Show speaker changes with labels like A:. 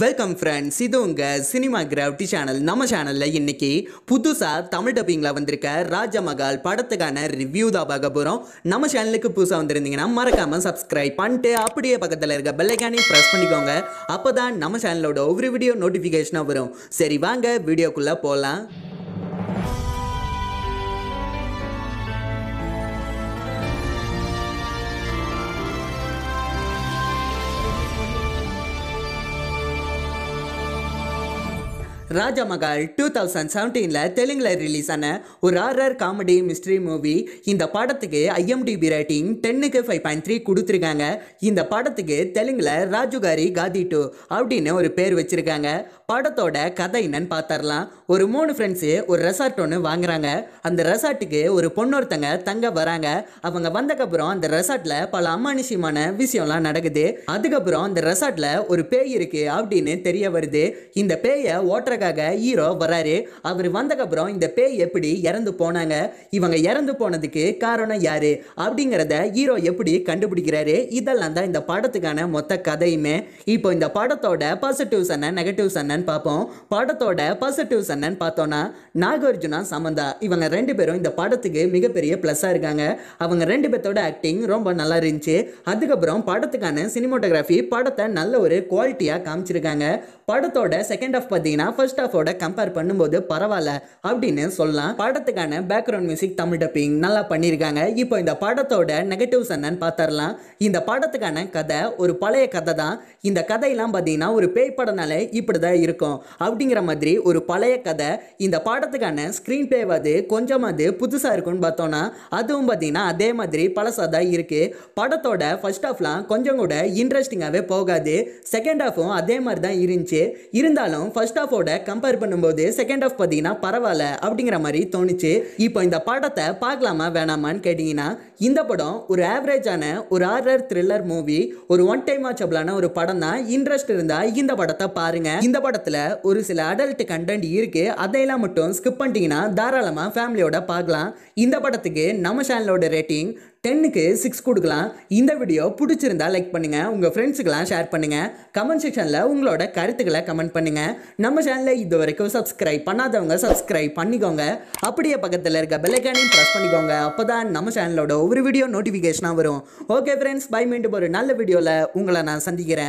A: welcome friends இது உங்கள் cinema gravity channel நம்ம சேனலில் இன்றைக்கி புதுசாக தமிழ் டப்பிங்கில் வந்திருக்க ராஜமகால் படத்துக்கான ரிவ்யூ தான் பார்க்க போகிறோம் நம்ம சேனலுக்கு புதுசாக வந்திருந்தீங்கன்னா மறக்காமல் சப்ஸ்கிரைப் பண்ணிட்டு அப்படியே பக்கத்தில் இருக்க பெல்லைக்கானே ப்ரெஸ் பண்ணிக்கோங்க அப்போ தான் நம்ம சேனலோட ஒவ்வொரு வீடியோ நோட்டிஃபிகேஷனாக வரும் சரி வாங்க வீடியோக்குள்ளே போகலாம் ராஜா மகால் டூ தௌசண்ட் செவன்டீனில் தெலுங்கில் ரிலீஸ் ஆன ஒரு ஆர்ஆர் காமெடி மிஸ்ட்ரி மூவி இந்த படத்துக்கு ஐஎம்டிபி ரேட்டிங் டென்னுக்கு ஃபைவ் பாயிண்ட் த்ரீ கொடுத்துருக்காங்க இந்த படத்துக்கு தெலுங்கில் ராஜுகாரி காதி டூ அப்படின்னு ஒரு பேர் வச்சுருக்காங்க படத்தோட கதை என்னன்னு பார்த்தரலாம் ஒரு மூணு ஃப்ரெண்ட்ஸு ஒரு ரெசார்ட் ஒன்று வாங்குறாங்க அந்த ரெசார்ட்டுக்கு ஒரு பொண்ணொருத்தங்க தங்க வராங்க அவங்க வந்தக்கப்புறம் அந்த ரெசார்ட்டில் பல அமானுஷியமான விஷயம்லாம் நடக்குது அதுக்கப்புறம் அந்த ரெசார்ட்டில் ஒரு பேய் இருக்குது அப்படின்னு தெரிய வருது இந்த பேயை ஓட்டுற பார்க்கறக்காக ஹீரோ வராரு அவர் வந்தக்கப்புறம் இந்த பேய் எப்படி இறந்து போனாங்க இவங்க இறந்து போனதுக்கு காரணம் யாரு அப்படிங்கிறத ஹீரோ எப்படி கண்டுபிடிக்கிறாரு இதெல்லாம் தான் இந்த படத்துக்கான மொத்த கதையுமே இப்போ இந்த படத்தோட பாசிட்டிவ்ஸ் என்ன நெகட்டிவ்ஸ் என்னன்னு பார்ப்போம் படத்தோட பாசிட்டிவ்ஸ் என்னன்னு பார்த்தோன்னா நாகார்ஜுனா சமந்தா இவங்க ரெண்டு பேரும் இந்த படத்துக்கு மிகப்பெரிய ப்ளஸ்ஸாக இருக்காங்க அவங்க ரெண்டு பேர்த்தோட ஆக்டிங் ரொம்ப நல்லா இருந்துச்சு அதுக்கப்புறம் படத்துக்கான சினிமோட்டோகிராஃபி படத்தை நல்ல ஒரு குவாலிட்டியாக காமிச்சிருக்காங்க படத்தோட செகண்ட் ஆஃப் பார்த்தீங்கன்னா ஃபர்ஸ்ட் ஃபர்ஸ்ட் ஆஃபோட கம்பேர் பண்ணும்போது பரவாயில்ல அப்படின்னு சொல்லலாம் படத்துக்கான பேக்ரவுண்ட் மியூசிக் தமிழ் டப்பிங் நல்லா பண்ணியிருக்காங்க இப்போ இந்த படத்தோட நெகட்டிவ்ஸ் என்னன்னு பார்த்தரலாம் இந்த படத்துக்கான கதை ஒரு பழைய கதை தான் இந்த கதையெல்லாம் பார்த்தீங்கன்னா ஒரு பேய் படம்னால இப்படி தான் இருக்கும் அப்படிங்கிற மாதிரி ஒரு பழைய கதை இந்த படத்துக்கான ஸ்க்ரீன் பிளேவாது கொஞ்சமாவது புதுசாக இருக்கும்னு பார்த்தோன்னா அதுவும் பார்த்தீங்கன்னா அதே மாதிரி பழசாக தான் இருக்குது படத்தோட ஃபர்ஸ்ட் ஹாஃப்லாம் கொஞ்சம் கூட இன்ட்ரெஸ்டிங்காகவே போகாது செகண்ட் ஹாஃபும் அதே மாதிரி தான் இருந்துச்சு இருந்தாலும் ஃபர்ஸ்ட் ஹாஃபோட கம்பேர் பண்ணும்போது செகண்ட் ஆஃப் பார்த்தீங்கன்னா பரவாயில்ல அப்படிங்கிற மாதிரி தோணுச்சு இப்போ இந்த படத்தை பார்க்கலாமா வேணாமான்னு கேட்டிங்கன்னா இந்த படம் ஒரு ஆவரேஜான ஒரு ஆர்டர் த்ரில்லர் மூவி ஒரு ஒன் டைம் வாட்சபிளான ஒரு படம் தான் இன்ட்ரெஸ்ட் இருந்தால் இந்த படத்தை பாருங்கள் இந்த படத்தில் ஒரு சில அடல்ட் கண்டென்ட் இருக்குது அதையெல்லாம் மட்டும் ஸ்கிப் பண்ணிட்டீங்கன்னா தாராளமாக ஃபேமிலியோட பார்க்கலாம் இந்த படத்துக்கு நம்ம சேனலோட ரேட்டிங் டென்னுக்கு சிக்ஸ் கொடுக்கலாம் இந்த வீடியோ பிடிச்சிருந்தா லைக் பண்ணுங்கள் உங்கள் ஃப்ரெண்ட்ஸுக்கெல்லாம் ஷேர் பண்ணுங்கள் கமெண்ட் செக்ஷனில் உங்களோட கருத்துக்களை கமெண்ட் பண்ணுங்கள் நம்ம சேனலை இது வரைக்கும் சப்ஸ்கிரைப் பண்ணாதவங்க சப்ஸ்கிரைப் பண்ணிக்கோங்க அப்படியே பக்கத்தில் இருக்க பெல்லைக்கானையும் ப்ரெஸ் பண்ணிக்கோங்க அப்போ தான் நம்ம சேனலோட ஒவ்வொரு வீடியோ நோட்டிஃபிகேஷனாக வரும் ஓகே ஃப்ரெண்ட்ஸ் பை மீண்டும் ஒரு நல்ல வீடியோவில் உங்களை நான் சந்திக்கிறேன்